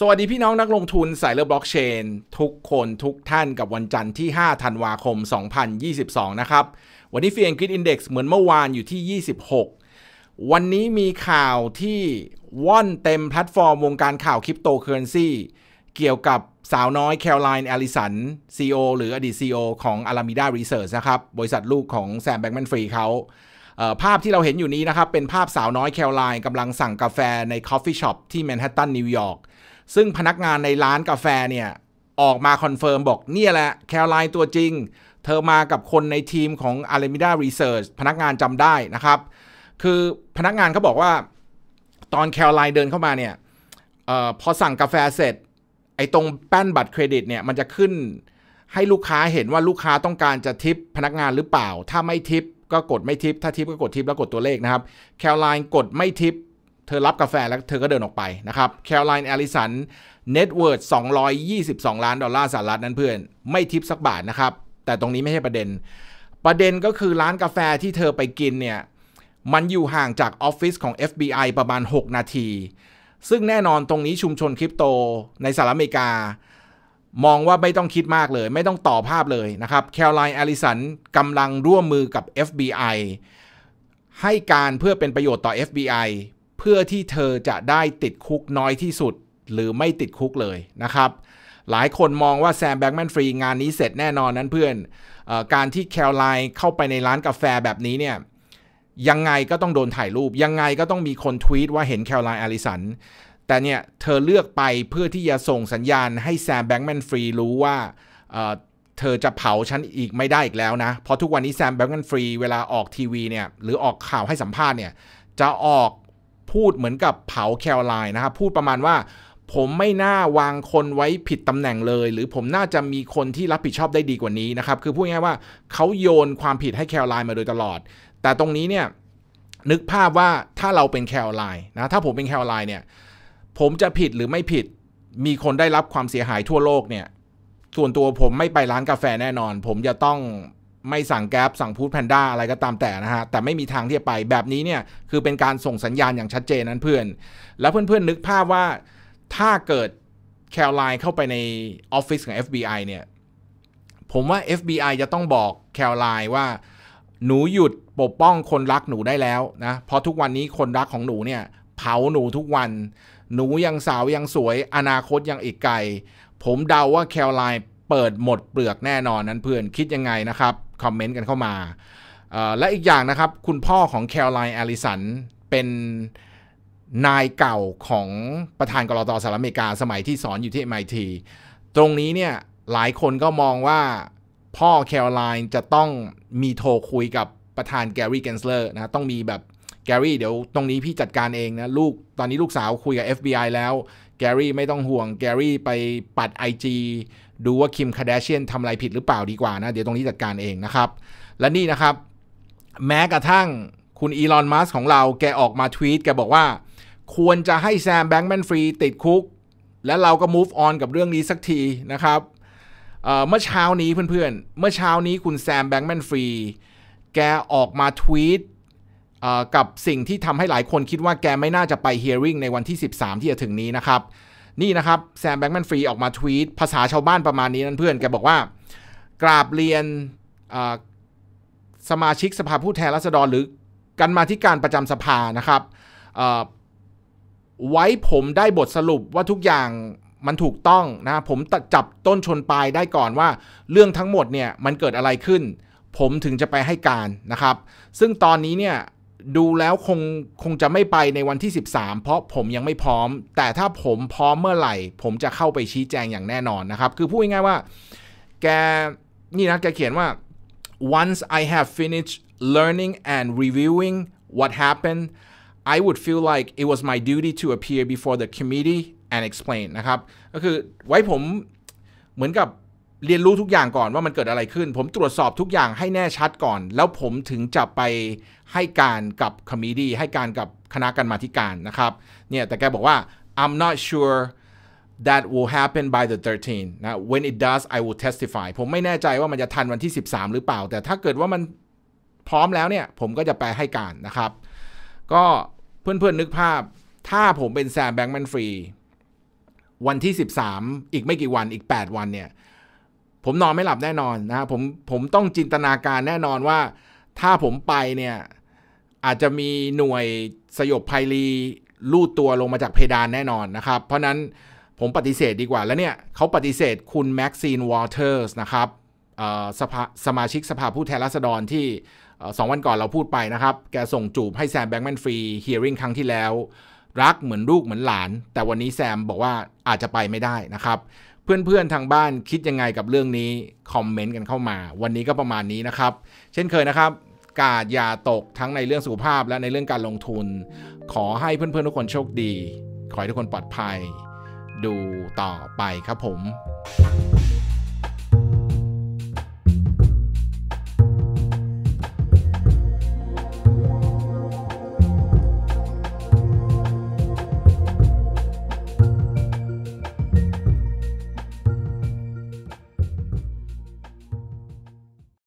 สวัสดีพี่น้องนักลงทุนสายเลือบล็อกเชนทุกคนทุกท่านกับวันจันทร์ที่5ธันวาคม 2022นะครับวันนี้เฟียงกิดอินเด็กซ์เหมือนเมื่อวานอยู่ที่ 26 วันนี้มีข่าวที่ว่อนเต็มแพลตฟอร์มวงการข่าวคริปโตเคอเรนซีเกี่ยวกับสาวน้อยแคลไลน์แอลิสัน CEO หรืออดีต CEO ของ Alameda Research นะครับ บริษัทลูกของแซมแบงแมนฟรีเขาภาพที่เราเห็นอยู่นี้นะครับเป็นภาพสาวน้อยแคลไลน์กำลังสั่งกาแฟในคอฟฟี่ช็อปที่แมนฮัตตันนิวยอร์กซึ่งพนักงานในร้านกาแฟ เนี่ย ออกมาคอนเฟิร์ม บอก เนี่ยแหละ แคลไลน์ตัวจริง เธอมากับคนในทีมของ a l a m i d a Research พนักงานจำได้นะครับ คือพนักงานเขาบอกว่าตอนแคลไลน์เดินเข้ามาเนี่ยออพอสั่งกาแฟเสร็จไอ้ตรงแป้นบัตรเครดิต เนี่ย มันจะขึ้นให้ลูกค้าเห็นว่าลูกค้าต้องการจะทิปพนักงานหรือเปล่า ถ้าไม่ทิปก็กดไม่ทิปถ้าทิปก็กดทิปแล้วกดตัวเลขนะครับแคลไลน์กดไม่ทิปเธอรับกาแฟแล้วเธอก็เดินออกไปนะครับแคลไลน์แอลิสัน เน็ตเวิร์ดสองล้านดอลลาร์สหรัฐนั้นเพื่อน ไม่ทิปสักบาทนะครับ แต่ตรงนี้ไม่ใช่ประเด็น ประเด็นก็คือร้านกาแฟที่เธอไปกินเนี่ย มันอยู่ห่างจากออฟฟิศของ FBI ประมาณ 6 นาที ซึ่งแน่นอนตรงนี้ชุมชนคริปโตในสหรัฐอเมริกา มองว่าไม่ต้องคิดมากเลย ไม่ต้องต่อภาพเลยนะครับแคลไลน์แอลิสันกำลังร่วมมือกับ FBI ให้การเพื่อเป็นประโยชน์ต่อ FBI เพื่อที่เธอจะได้ติดคุกน้อยที่สุดหรือไม่ติดคุกเลยนะครับ หลายคนมองว่าแซมแบ็กแมนฟรีงานนี้เสร็จแน่นอนนั้นเพื่อนอการที่แคลไลน์เข้าไปในร้านกาแฟแบบนี้เนี่ย ยังไงก็ต้องโดนถ่ายรูป ยังไงก็ต้องมีคนทวีตว่าเห็นแคลไลน์อลิสัน แต่เนี่ยเธอเลือกไปเพื่อที่จะส่งสัญญาณให้แซมแบ็กแมนฟรีรู้ว่า เธอจะเผาฉันอีกไม่ได้อีกแล้วนะ เพราะทุกวันนี้แซมแบ็กแมนฟรีเวลาออกทีวีเนี่ยหรือออกข่าวให้สัมภาษณ์เนี่ยจะออกพูดเหมือนกับเผาแคลไลน์นะครับ พูดประมาณว่าผมไม่น่าวางคนไว้ผิดตำแหน่งเลย หรือผมน่าจะมีคนที่รับผิดชอบได้ดีกว่านี้นะครับ คือพูดง่ายว่าเขาโยนความผิดให้แคลไลน์มาโดยตลอด แต่ตรงนี้เนี่ย นึกภาพว่าถ้าเราเป็นแคลไลน์นะถ้าผมเป็นแคลไลน์เนี่ย ผมจะผิดหรือไม่ผิดมีคนได้รับความเสียหายทั่วโลกเนี่ย ส่วนตัวผมไม่ไปร้านกาแฟแน่นอน ผมจะต้องไม่สั่งแก๊ปสั่งพูดแพนด้าอะไรก็ตามแต่นะฮะ แต่ไม่มีทางที่จะไปแบบนี้เนี่ย คือเป็นการส่งสัญญาณอย่างชัดเจนนั้นเพื่อน แล้วเพื่อนเพื่นนึกภาพว่าถ้าเกิดแคลไลน์เข้าไปในออฟฟิศของ FBI เนี่ยผมว่า FBI จะต้องบอกแคลไลน์ว่า หนูหยุดปกป้องคนรักหนูได้แล้วนะ เพราะทุกวันนี้คนรักของหนูเนี่ยเผาหนูทุกวัน หนูยังสาวยังสวยอนาคตยังอีกไกลผมเดาว่าแคลไลน์เปิดหมดเปลือกแน่นอนนั้นเพื่อนคิดยังไงนะครับคอมเมนต์กันเข้ามา และอีกอย่างนะครับคุณพ่อของแคลไลน์อลิสันเป็นนายเก่าของประธานกรตอสหรัฐอเมริกาสมัยที่สอนอยู่ที่ MIT ตรงนี้เนี่ยหลายคนก็มองว่าพ่อแคลไลน์จะต้องมีโทรคุยกับประธานแกรี่เกนสเลอร์นะ ต้องมีแบบแกรี่เดี๋ยวตรงนี้พี่จัดการเองนะลูก ตอนนี้ลูกสาวคุยกับ FBI แล้วแกรี่ไม่ต้องห่วงแกรี่ไปปัด IG ดูว่าคิมคาเดเชียนทำอะไรผิดหรือเปล่าดีกว่านะ เดี๋ยวตรงนี้จัดการเองนะครับ และนี่นะครับ แม้กระทั่งคุณอีลอนมัสของเราแกออกมาทวีตแกบอกว่า ควรจะให้แซมแบงค์แมนฟรีติดคุกและเราก็ move on กับเรื่องนี้สักทีนะครับเมื่อเช้านี้เพื่อนๆ เมื่อเช้านี้คุณแซมแบงค์แมนฟรีแกออกมาทวีตกับสิ่งที่ทำให้หลายคนคิดว่าแกไม่น่าจะไปฮียริ่งในวันที่ 13 ที่จะถึงนี้นะครับ นี่นะครับ แซมแบงค์แมนฟรีออกมาทวีต ภาษาชาวบ้านประมาณนี้นั่นเพื่อนแกบอกว่า กราบเรียนสมาชิกสภาผู้แทนราษฎรหรือกันมาที่การประจำสภานะครับ ไว้ผมได้บทสรุปว่าทุกอย่างมันถูกต้องนะผมจับต้นชนปลายได้ก่อนว่า เรื่องทั้งหมดเนี่ยมันเกิดอะไรขึ้น ผมถึงจะไปให้การนะครับ ซึ่งตอนนี้เนี่ยดูแล้ว คง คงจะไม่ไปในวันที่ 13 เพราะ ผมยังไม่พร้อม แต่ถ้าผมพร้อมเมื่อ ไหร่ ผมจะเข้าไปชี้แจงอย่างแน่นอน นะ ครับ คือ พูดง่ายๆว่า แก นี่ นะ แก เขียนว่า once I have finished learning and reviewing what happened I would feel like it was my duty to appear before the committee and explain นะครับก็คือไว้ผมเหมือนกับเรียนรู้ทุกอย่างก่อนว่ามันเกิดอะไรขึ้น ผมตรวจสอบทุกอย่างให้แน่ชัดก่อน แล้วผมถึงจะไปให้การกับคอมมิดี้ให้การกับคณะกรรมาการนะครับ เนี่ย แต่แกบอกว่า I'm not sure that will happen by the 13นะ when it does I will testify ผมไม่แน่ใจว่ามันจะทันวันที่ 13 หรือเปล่า แต่ถ้าเกิดว่ามันพร้อมแล้วเนี่ย ผมก็จะไปให้การนะครับ ก็เพื่อนๆนึกภาพ ถ้าผมเป็นแซมแบงค์แมนฟรี วันที่ 13 อีกไม่กี่วัน อีก 8 วันเนี่ยผมนอนไม่หลับแน่นอนนะผมผมต้องจินตนาการแน่นอนว่าถ้าผมไปเนี่ย อาจจะมีหน่วยสยบภัยรีลูดตัวลงมาจากเพดานแน่นอนนะครับ เพราะนั้นผมปฏิเสธดีกว่าแล้วเนี่ยเขาปฏิเสธคุณแม็กซีนวอเตอร์สนะครับสสมาชิกสภาผู้แทนราษฎรที่สองวันก่อนเราพูดไปนะครับ แกส่งจูบให้แซมแบงแมนฟรีเฮียริงครั้งที่แล้ว รักเหมือนลูกเหมือนหลาน แต่วันนี้แซมบอกว่าอาจจะไปไม่ได้นะครับเพื่อนๆ ทางบ้านคิดยังไงกับเรื่องนี้ คอมเมนต์กันเข้ามา วันนี้ก็ประมาณนี้นะครับ เช่นเคยนะครับ กาดอย่าตกทั้งในเรื่องสุขภาพและในเรื่องการลงทุน ขอให้เพื่อนๆ ทุกคนโชคดี ขอให้ทุกคนปลอดภัย ดูต่อไปครับผม